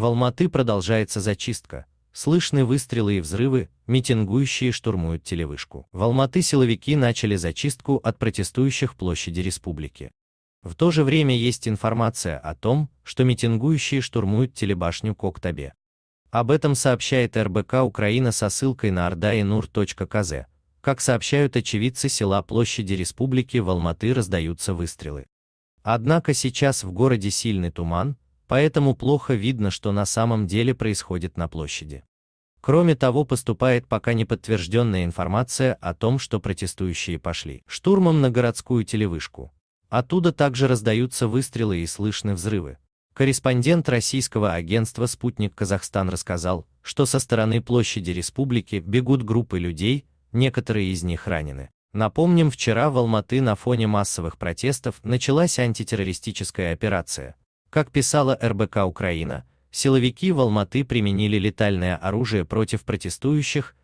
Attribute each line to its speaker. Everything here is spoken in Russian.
Speaker 1: В Алматы продолжается зачистка. Слышны выстрелы и взрывы, митингующие штурмуют телевышку. В Алматы силовики начали зачистку от протестующих площади республики. В то же время есть информация о том, что митингующие штурмуют телебашню Коктабе. Об этом сообщает РБК Украина со ссылкой на ardainur.kz. Как сообщают очевидцы села площади республики в Алматы раздаются выстрелы. Однако сейчас в городе сильный туман, поэтому плохо видно, что на самом деле происходит на площади. Кроме того, поступает пока неподтвержденная информация о том, что протестующие пошли штурмом на городскую телевышку. Оттуда также раздаются выстрелы и слышны взрывы. Корреспондент российского агентства «Спутник Казахстан» рассказал, что со стороны площади республики бегут группы людей, некоторые из них ранены. Напомним, вчера в Алматы на фоне массовых протестов началась антитеррористическая операция, как писала РБК Украина, силовики в Алматы применили летальное оружие против протестующих,